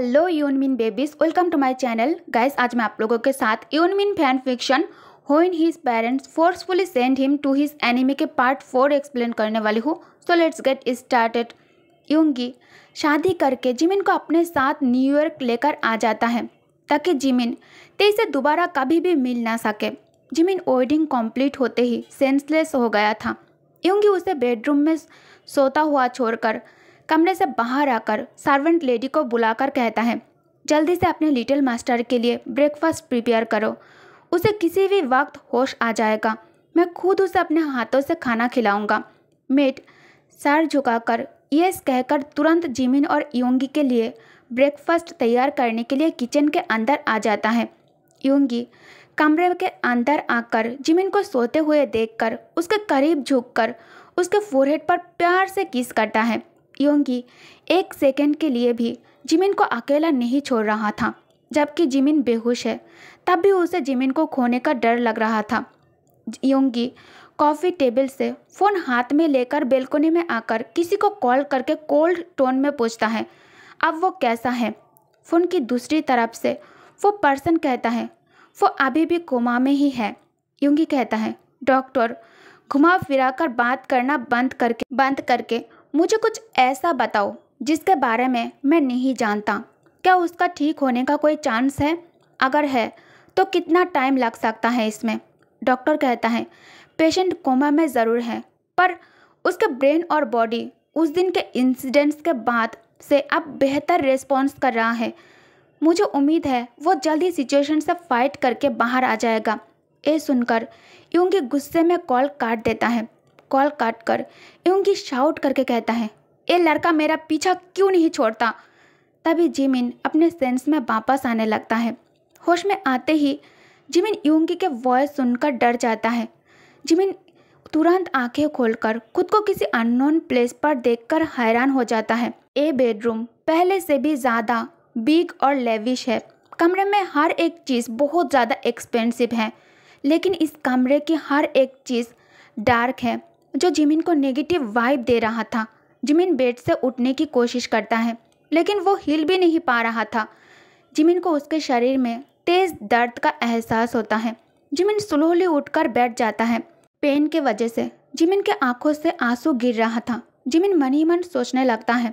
hello Yoonmin babies welcome to my channel guys आज मैं आप लोगों के साथ यूनमिन फैन फिक्शन होइन his parents forcefully send him to his enemy के पार्ट फोर एक्सप्लेन करने वाली हूँ so let's get started Yoongi शादी करके जिमिन को अपने साथ न्यूयॉर्क लेकर आ जाता है ताकि जिमिन ते इसे दोबारा कभी भी मिल ना सके जिमिन वेडिंग कॉम्प्लीट होते ही सेंसलेस हो गया था यूंगी उसे बेडरूम में सोता हुआ छोड़कर कमरे से बाहर आकर सर्वेंट लेडी को बुलाकर कहता है जल्दी से अपने लिटिल मास्टर के लिए ब्रेकफास्ट प्रिपेयर करो उसे किसी भी वक्त होश आ जाएगा मैं खुद उसे अपने हाथों से खाना खिलाऊंगा मेट सर झुकाकर यस कहकर तुरंत जिमिन और योंगी के लिए ब्रेकफास्ट तैयार करने के लिए किचन के अंदर आ जाता है योंगी कमरे के अंदर आकर जिमिन को सोते हुए देखकर उसके करीब झुककर उसके फोरहेड पर प्यार से किस करता है योंगी एक सेकंड के लिए भी जिमिन को अकेला नहीं छोड़ रहा था जबकि जिमिन बेहोश है तब भी उसे जिमिन को खोने का डर लग रहा था योंगी कॉफ़ी टेबल से फ़ोन हाथ में लेकर बेलकोनी में आकर किसी को कॉल करके कोल्ड टोन में पूछता है अब वो कैसा है फ़ोन की दूसरी तरफ से वो पर्सन कहता है वो अभी भी कोमा में ही है योंगी कहता है डॉक्टर घुमा फिरा कर बात करना बंद करके बंद करके मुझे कुछ ऐसा बताओ जिसके बारे में मैं नहीं जानता क्या उसका ठीक होने का कोई चांस है अगर है तो कितना टाइम लग सकता है इसमें डॉक्टर कहता है पेशेंट कोमा में ज़रूर है पर उसके ब्रेन और बॉडी उस दिन के इंसिडेंट्स के बाद से अब बेहतर रिस्पॉन्स कर रहा है मुझे उम्मीद है वो जल्दी सिचुएशन से फाइट करके बाहर आ जाएगा ये सुनकर यूंगी गुस्से में कॉल काट देता है कॉल काट कर यूंगी शाउट करके कहता है ए लड़का मेरा पीछा क्यों नहीं छोड़ता तभी जिमिन अपने सेंस में वापस आने लगता है होश में आते ही जिमिन यूंगी के वॉइस सुनकर डर जाता है जिमिन तुरंत आंखें खोलकर खुद को किसी अननोन प्लेस पर देखकर हैरान हो जाता है ए बेडरूम पहले से भी ज़्यादा बिग और लेविश है कमरे में हर एक चीज़ बहुत ज़्यादा एक्सपेंसिव है लेकिन इस कमरे की हर एक चीज़ डार्क है जो जिमिन को नेगेटिव वाइब दे रहा था जिमिन बेड से उठने की कोशिश करता है लेकिन वो हिल भी नहीं पा रहा था जिमिन को उसके शरीर में तेज़ दर्द का एहसास होता है जिमिन स्लोली उठकर बैठ जाता है पेन के वजह से जिमिन के आंखों से आंसू गिर रहा था जिमिन मन ही मन सोचने लगता है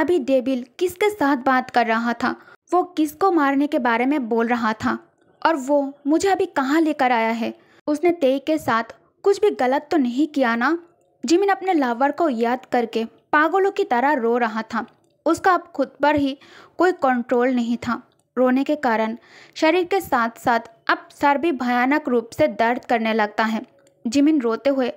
अभी डेबिल किसके साथ बात कर रहा था वो किसको मारने के बारे में बोल रहा था और वो मुझे अभी कहाँ लेकर आया है उसने तेई के साथ कुछ भी गलत तो नहीं किया ना जिमिन अपने लावर को याद करके पागलों की तरह रो रहा था उसका अब खुद पर ही कोई कंट्रोल नहीं था रोने के कारण शरीर के साथ साथ अब सर भी भयानक रूप से दर्द करने लगता है जिमिन रोते हुए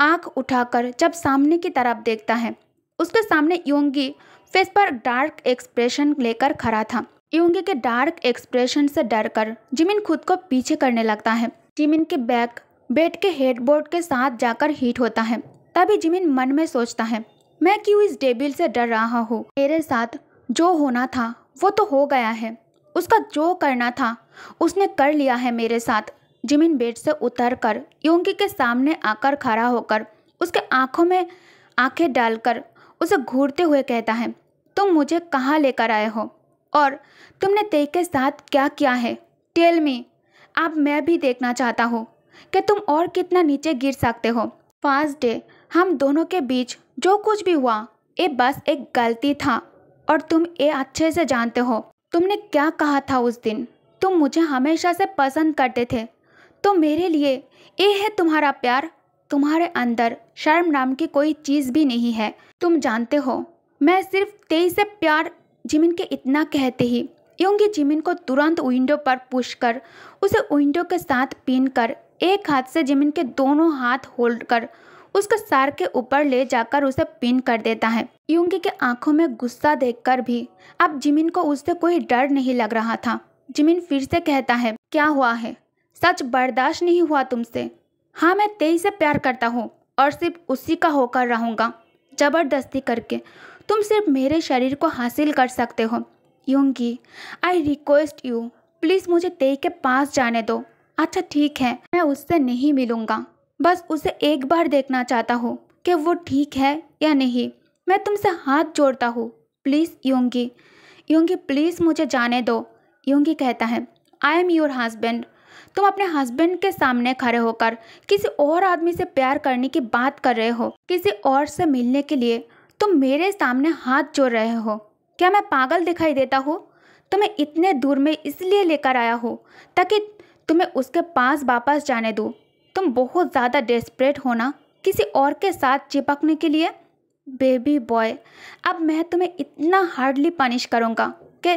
आंख उठाकर जब सामने की तरफ देखता है उसके सामने योंगी फेस पर डार्क एक्सप्रेशन लेकर खड़ा था योंगी के डार्क एक्सप्रेशन से डरकर जिमिन खुद को पीछे करने लगता है जिमिन के बैक बेड के हेडबोर्ड के साथ जाकर हीट होता है तभी जिमिन मन में सोचता है मैं क्यों इस डेबिल से डर रहा हूँ मेरे साथ जो होना था वो तो हो गया है उसका जो करना था उसने कर लिया है मेरे साथ जिमिन बेड से उतर कर योंगी के सामने आकर खड़ा होकर उसके आंखों में आंखें डालकर उसे घूरते हुए कहता है तुम मुझे कहाँ लेकर आए हो और तुमने तेई के साथ क्या किया है टेल मी अब मैं भी देखना चाहता हूँ कि तुम और कितना नीचे गिर सकते हो फर्स्ट डे हम दोनों के बीच जो कुछ भी हुआ ये बस एक गलती था और तुम ये अच्छे से जानते हो तुमने क्या कहा था उस दिन तुम मुझे हमेशा से पसंद करते थे तो मेरे लिए ये है तुम्हारा प्यार तुम्हारे अंदर शर्म नाम की कोई चीज़ भी नहीं है तुम जानते हो मैं सिर्फ तेई से प्यार जिमिन के इतना कहते ही योंगी जिमिन को तुरंत विंडो पर पुश कर उसे विंडो के साथ पिन कर एक हाथ से जमीन के दोनों हाथ होल्ड कर उसके सार के ऊपर ले जाकर उसे पिन कर देता है यूंगी के आंखों में गुस्सा देखकर भी अब जिमिन को उससे कोई डर नहीं लग रहा था जिमिन फिर से कहता है क्या हुआ है सच बर्दाश्त नहीं हुआ तुमसे हाँ मैं तेई से प्यार करता हूँ और सिर्फ उसी का होकर रहूँगा जबरदस्ती करके तुम सिर्फ मेरे शरीर को हासिल कर सकते हो Yoongi I request you please मुझे तेई के पास जाने दो अच्छा ठीक है मैं उससे नहीं मिलूँगा बस उसे एक बार देखना चाहता हूँ कि वो ठीक है या नहीं मैं तुमसे हाथ जोड़ता हूँ प्लीज़ योंगी योंगी प्लीज़ मुझे जाने दो योंगी कहता है आई एम योर हस्बैंड तुम अपने हस्बैंड के सामने खड़े होकर किसी और आदमी से प्यार करने की बात कर रहे हो किसी और से मिलने के लिए तुम मेरे सामने हाथ जोड़ रहे हो क्या मैं पागल दिखाई देता हूँ तुम्हें इतने दूर में इसलिए लेकर आया हूँ ताकि तुम्हें उसके पास वापस जाने दूँ तुम बहुत ज़्यादा डेस्परेट हो ना किसी और के साथ चिपकने के लिए बेबी बॉय अब मैं तुम्हें इतना हार्डली पनिश करूँगा कि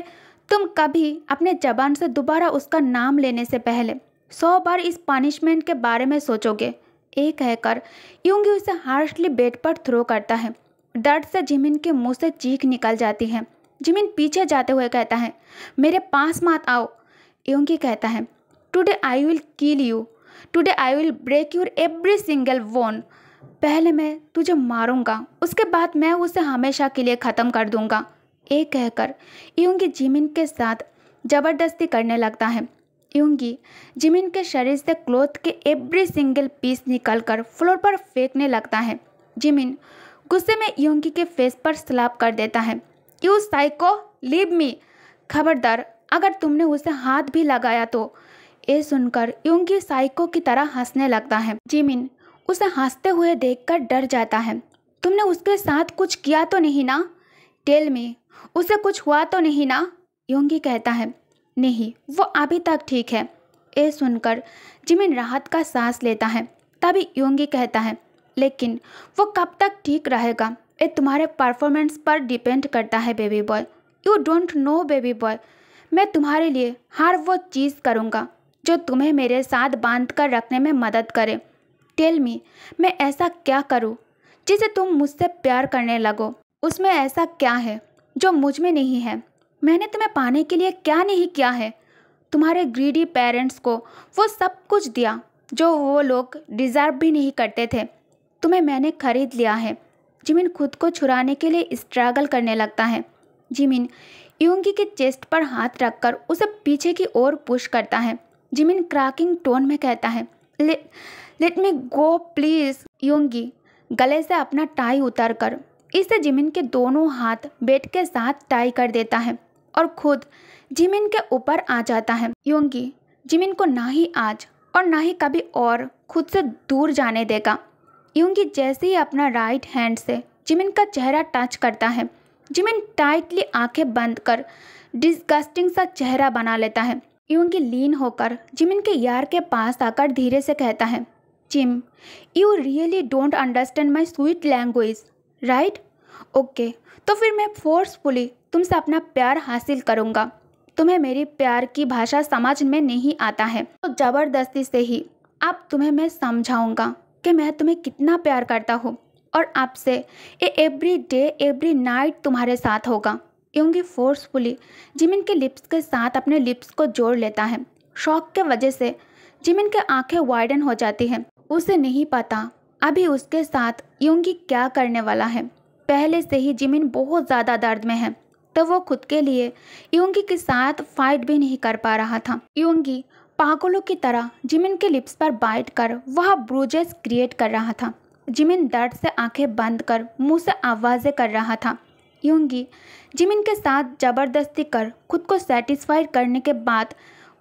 तुम कभी अपने जबान से दोबारा उसका नाम लेने से पहले सौ बार इस पनिशमेंट के बारे में सोचोगे ये कहकर यूंगी उसे हार्शली बेड पर थ्रो करता है दर्द से जिमिन के मुंह से चीख निकल जाती है जिमिन पीछे जाते हुए कहता है मेरे पास मत आओ यूंगी कहता है today I will kill you today I will break your every single bone पहले मैं तुझे मारूंगा उसके बाद मैं उसे हमेशा के लिए ख़त्म कर दूंगा ये कहकर यूंगी जिमिन के साथ ज़बरदस्ती करने लगता है यूंगी जिमिन के शरीर से क्लोथ के एवरी सिंगल पीस निकलकर फ्लोर पर फेंकने लगता है जिमिन गुस्से में यूंगी के फेस पर स्लाप कर देता है यू साइको लीव मी खबरदार अगर तुमने उसे हाथ भी लगाया तो ये सुनकर युंगी साइको की तरह हंसने लगता है जिमिन उसे हंसते हुए देखकर डर जाता है तुमने उसके साथ कुछ किया तो नहीं ना टेल में उसे कुछ हुआ तो नहीं ना योंगी कहता है नहीं वो अभी तक ठीक है ये सुनकर जिमिन राहत का सांस लेता है तभी योंगी कहता है लेकिन वो कब तक ठीक रहेगा ये तुम्हारे परफॉर्मेंस पर डिपेंड करता है baby boy you don't know baby boy मैं तुम्हारे लिए हर वो चीज़ करूँगा जो तुम्हें मेरे साथ बांध कर रखने में मदद करे टेल मी मैं ऐसा क्या करूँ जिसे तुम मुझसे प्यार करने लगो उसमें ऐसा क्या है जो मुझ में नहीं है मैंने तुम्हें पाने के लिए क्या नहीं किया है तुम्हारे ग्रीडी पेरेंट्स को वो सब कुछ दिया जो वो लोग डिज़र्व भी नहीं करते थे तुम्हें मैंने खरीद लिया है जिमिन खुद को छुड़ाने के लिए स्ट्रगल करने लगता है जिमिन यूंगी के चेस्ट पर हाथ रखकर उसे पीछे की ओर पुश करता है जिमिन क्रैकिंग टोन में कहता है लेट मी गो प्लीज़ योंगी गले से अपना टाई उतार कर इससे जिमिन के दोनों हाथ बेड के साथ टाई कर देता है और खुद जिमिन के ऊपर आ जाता है योंगी जिमिन को ना ही आज और ना ही कभी और खुद से दूर जाने देगा योंगी जैसे ही अपना राइट हैंड से जिमिन का चेहरा टच करता है जिमिन टाइटली आंखें बंद कर डिस्गस्टिंग सा चेहरा बना लेता है यूं की लीन होकर जिम इनके यार के पास आकर धीरे से कहता है Jim you really don't understand my sweet language right okay तो फिर मैं फोर्सफुली तुमसे अपना प्यार हासिल करूँगा तुम्हें मेरी प्यार की भाषा समझ में नहीं आता है तो ज़बरदस्ती से ही अब तुम्हें मैं समझाऊंगा कि मैं तुम्हें कितना प्यार करता हूँ और आपसे ये एवरी डे एवरी नाइट तुम्हारे साथ होगा योंगी फोर्सफुली जिमिन के लिप्स के साथ अपने लिप्स को जोड़ लेता है शौक के वजह से जिमिन के आंखें वाइडन हो जाती हैं उसे नहीं पता अभी उसके साथ योंगी क्या करने वाला है पहले से ही जिमिन बहुत ज़्यादा दर्द में है तो वो खुद के लिए योंगी के साथ फाइट भी नहीं कर पा रहा था योंगी पागलों की तरह जिमिन के लिप्स पर बाइट कर वह ब्रूजेस क्रिएट कर रहा था जिमिन दर्द से आंखें बंद कर मुंह से आवाज़ें कर रहा था योंगी जिमिन के साथ जबरदस्ती कर खुद को सेटिस्फाइड करने के बाद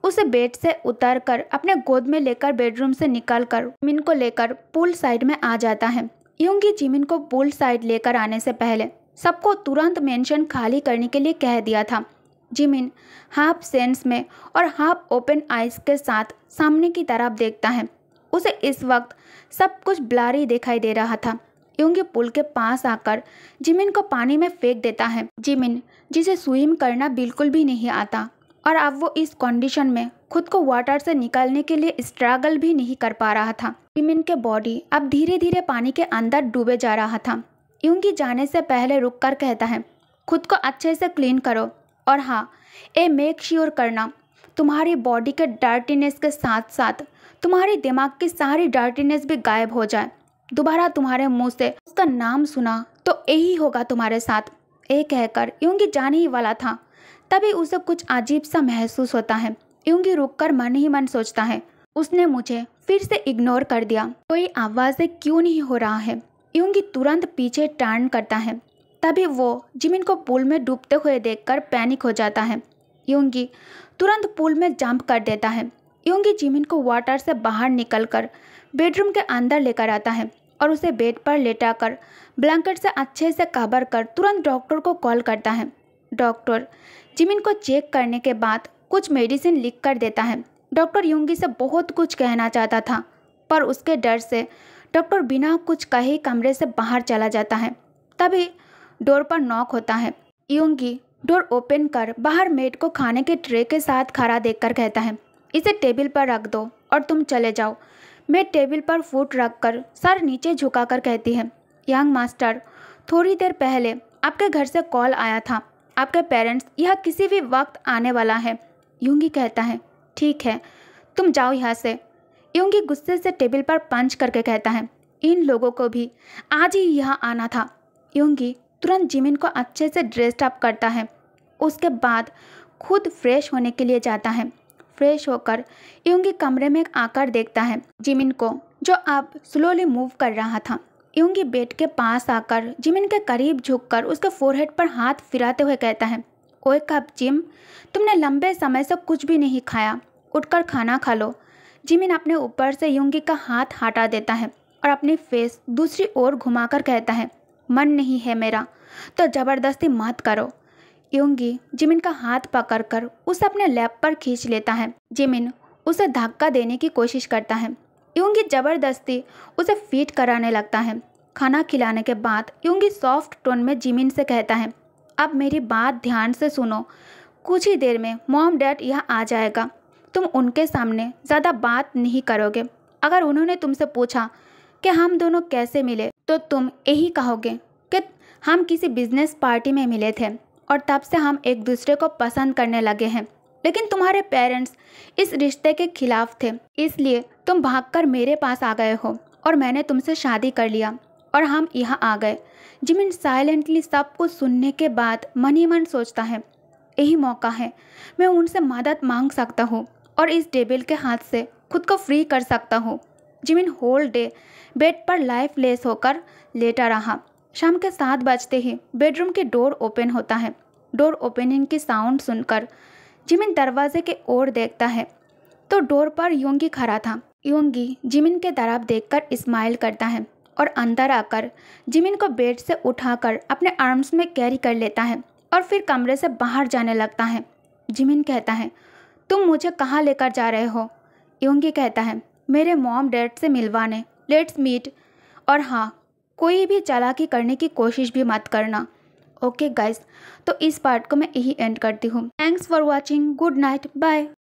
उसे बेड से उतार कर अपने गोद में लेकर बेडरूम से निकाल कर जिमिन को लेकर पूल साइड में आ जाता है योंगी जिमिन को पूल साइड लेकर आने से पहले सबको तुरंत मेंशन खाली करने के लिए कह दिया था जिमिन हाफ सेंस में और हाफ ओपन आइज के साथ सामने की तरफ देखता है उसे इस वक्त सब कुछ ब्लारी दिखाई दे रहा था योंगे पुल के पास आकर जिमिन को पानी में फेंक देता है जिमिन जिसे स्विम करना बिल्कुल भी नहीं आता और अब वो इस कंडीशन में खुद को वाटर से निकालने के लिए स्ट्रगल भी नहीं कर पा रहा था जिमिन के बॉडी अब धीरे धीरे पानी के अंदर डूबे जा रहा था यूंगी जाने से पहले रुक कर कहता है खुद को अच्छे से क्लीन करो और हाँ ए मेक श्योर करना तुम्हारी बॉडी के डर्टीनेस के साथ साथ तुम्हारे दिमाग की सारी डर्टीनेस भी गायब हो जाए दोबारा तुम्हारे मुंह से उसका नाम सुना तो यही होगा तुम्हारे साथ ये कहकर यूंगी जाने ही वाला था तभी उसे कुछ अजीब सा महसूस होता है यूंगी रुककर मन ही मन सोचता है उसने मुझे फिर से इग्नोर कर दिया कोई आवाज़ें क्यों नहीं हो रहा है यूंगी तुरंत पीछे टर्न करता है तभी वो जिमिन को पुल में डूबते हुए देखकर पैनिक हो जाता है यूंगी तुरंत पुल में जंप कर देता है यूंगी जिमिन को वाटर से बाहर निकलकर बेडरूम के अंदर लेकर आता है और उसे बेड पर लेटाकर ब्लैंकेट से अच्छे से कवर कर तुरंत डॉक्टर को कॉल करता है डॉक्टर जिमिन को चेक करने के बाद कुछ मेडिसिन लिख कर देता है डॉक्टर युंगी से बहुत कुछ कहना चाहता था पर उसके डर से डॉक्टर बिना कुछ कहे कमरे से बाहर चला जाता है तभी डोर पर नॉक होता है युंगी डोर ओपन कर बाहर मेड को खाने के ट्रे के साथ खड़ा देखकर कहता है इसे टेबल पर रख दो और तुम चले जाओ मैं टेबल पर फुट रखकर सर नीचे झुकाकर कहती है यंग मास्टर थोड़ी देर पहले आपके घर से कॉल आया था आपके पेरेंट्स यह किसी भी वक्त आने वाला है युंगी कहता है ठीक है तुम जाओ यहाँ से युंगी गुस्से से टेबल पर पंच करके कहता है इन लोगों को भी आज ही यहाँ आना था युंगी तुरंत जिमिन को अच्छे से ड्रेस्ड अप करता है उसके बाद खुद फ्रेश होने के लिए जाता है फ्रेश होकर यूंग के कमरे में आकर देखता है जिमिन को जो अब स्लोली मूव कर रहा था यूंगी बेड के पास आकर जिमिन के करीब झुककर उसके फोरहेड पर हाथ फिराते हुए कहता है ओए कप जिम तुमने लंबे समय से कुछ भी नहीं खाया उठकर खाना खा लो जिमिन अपने ऊपर से यूंगी का हाथ हटा देता है और अपनी फेस दूसरी ओर घुमाकर कहता है मन नहीं है मेरा तो ज़बरदस्ती मत करो योंगी जिमिन का हाथ पकड़कर उसे अपने लैप पर खींच लेता है जिमिन उसे धक्का देने की कोशिश करता है योंगी ज़बरदस्ती उसे फीट कराने लगता है खाना खिलाने के बाद योंगी सॉफ्ट टोन में जिमिन से कहता है अब मेरी बात ध्यान से सुनो कुछ ही देर में मॉम डैड यह आ जाएगा तुम उनके सामने ज़्यादा बात नहीं करोगे अगर उन्होंने तुमसे पूछा कि हम दोनों कैसे मिले तो तुम यही कहोगे कि हम किसी बिजनेस पार्टी में मिले थे और तब से हम एक दूसरे को पसंद करने लगे हैं लेकिन तुम्हारे पेरेंट्स इस रिश्ते के खिलाफ थे इसलिए तुम भागकर मेरे पास आ गए हो और मैंने तुमसे शादी कर लिया और हम यहाँ आ गए जिमिन साइलेंटली सब कुछ सुनने के बाद मन ही मन सोचता है यही मौका है मैं उनसे मदद मांग सकता हूँ और इस टेबल के हाथ से खुद को फ्री कर सकता हूँ जिमिन होल डे बेड पर लाइफ लेस होकर लेटा रहा शाम के सात बजते ही बेडरूम के डोर ओपन होता है डोर ओपनिंग की साउंड सुनकर जिमिन दरवाजे के ओर देखता है तो डोर पर योंगी खड़ा था योंगी जिमिन के तरफ देखकर स्माइल करता है और अंदर आकर जिमिन को बेड से उठाकर अपने आर्म्स में कैरी कर लेता है और फिर कमरे से बाहर जाने लगता है जिमिन कहता है तुम मुझे कहाँ लेकर जा रहे हो योंगी कहता है मेरे मॉम डैड से मिलवाने लेट्स मीट और हाँ कोई भी चालाकी करने की कोशिश भी मत करना ओके गाइस तो इस पार्ट को मैं यही एंड करती हूँ thanks for watching good night bye